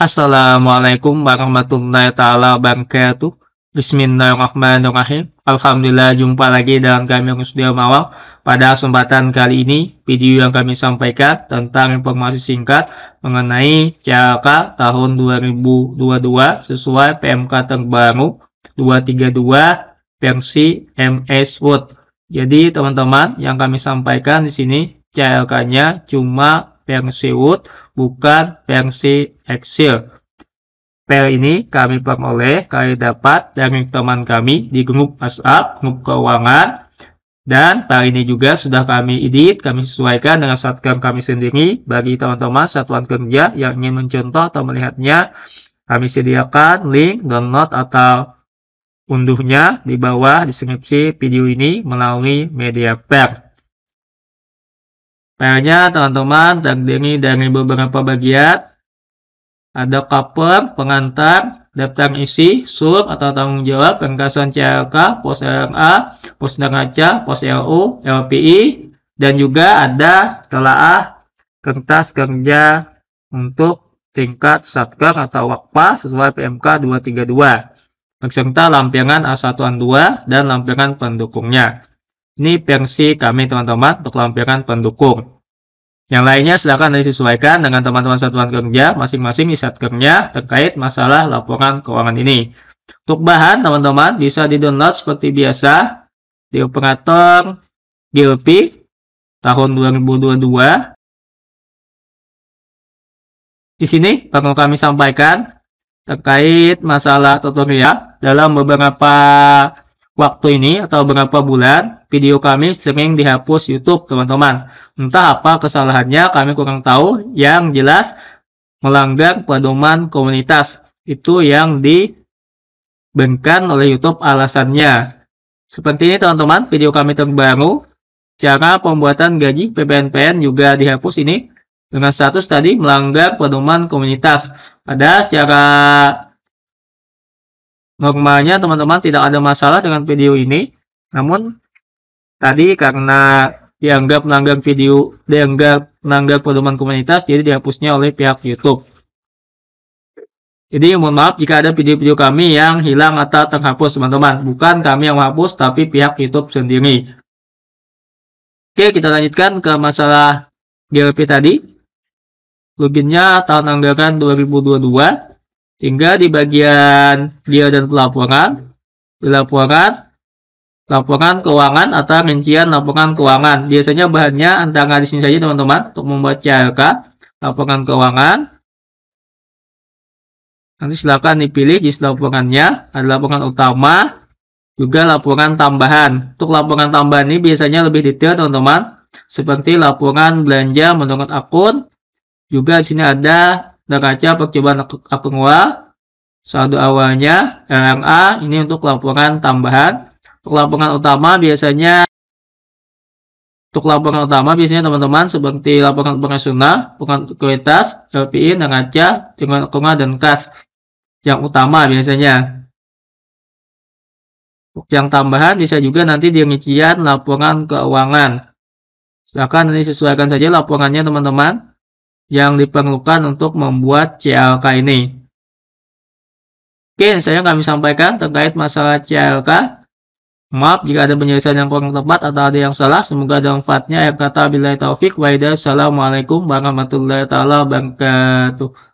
Assalamualaikum warahmatullahi taala wabarakatuh. Bismillahirrahmanirrahim. Alhamdulillah jumpa lagi dengan kami yang sudah Mawal. Pada kesempatan kali ini, video yang kami sampaikan tentang informasi singkat mengenai CLK tahun 2022 sesuai PMK terbaru 232 versi MS Word. Jadi teman-teman yang kami sampaikan di sini CLK-nya cuma versi wood, bukan versi Excel. Per ini kami peroleh, kami dapat dari teman kami di grup WhatsApp, grup keuangan, dan hari ini juga sudah kami edit, kami sesuaikan dengan satgam kami sendiri bagi teman-teman satuan kerja yang ingin mencontoh atau melihatnya. Kami sediakan link download atau unduhnya di bawah deskripsi video ini melalui media pack pl nya teman-teman terdiri dari beberapa bagian. Ada cover, pengantar, daftar isi, sur atau tanggung jawab, pengkasan CLK, pos LRA, pos neraca, pos LU, LPI, dan juga ada telaah kertas kerja untuk tingkat satker atau wakpa sesuai PMK 232 beserta lampiran A1 A2 dan lampiran pendukungnya. Ini versi kami teman-teman untuk lampiran pendukung. Yang lainnya silakan disesuaikan dengan teman-teman satuan kerja masing-masing di satkernya terkait masalah laporan keuangan ini. Untuk bahan, teman-teman bisa di-download seperti biasa di operator GLP tahun 2022. Di sini perlu kami sampaikan terkait masalah tutorial dalam beberapa waktu ini atau berapa bulan video kami sering dihapus YouTube teman-teman. Entah apa kesalahannya kami kurang tahu yang jelas melanggar pedoman komunitas itu yang diberikan oleh YouTube alasannya. Seperti ini teman-teman video kami terbaru cara pembuatan gaji PPNPN juga dihapus ini dengan status tadi melanggar pedoman komunitas. Ada secara Normalnya teman-teman tidak ada masalah dengan video ini, namun tadi karena dianggap melanggar video, dianggap melanggar pedoman komunitas, jadi dihapusnya oleh pihak YouTube. Jadi mohon maaf jika ada video-video kami yang hilang atau terhapus teman-teman. Bukan kami yang menghapus, tapi pihak YouTube sendiri. Oke, kita lanjutkan ke masalah GLP tadi. Loginnya tahun anggaran 2022. Tinggal di bagian dia dan pelaporan, di laporan, keuangan atau rincian laporan keuangan. Biasanya bahannya antara di sini saja teman-teman untuk membuat CLK ya, laporan keuangan. Nanti silakan dipilih di laporannya, ada laporan utama, juga laporan tambahan. Untuk laporan tambahan ini biasanya lebih detail teman-teman, seperti laporan belanja menurut akun, juga di sini ada neraca percobaan aktual saldo awalnya RRA ini untuk laporan tambahan untuk laporan utama biasanya untuk laporan utama biasanya teman-teman seperti laporan operasional, laporan kualitas, LPI, neraca, dengan keuangan dan kas yang utama biasanya. Yang tambahan bisa juga nanti di laporan keuangan. Silakan nanti sesuaikan saja laporannya teman-teman yang diperlukan untuk membuat CLK ini. Oke, saya kami sampaikan terkait masalah CLK. Maaf jika ada penjelasan yang kurang tepat atau ada yang salah. Semoga ada manfaatnya. Ya kata, bila taufik, waidah. Assalamualaikum warahmatullahi wabarakatuh.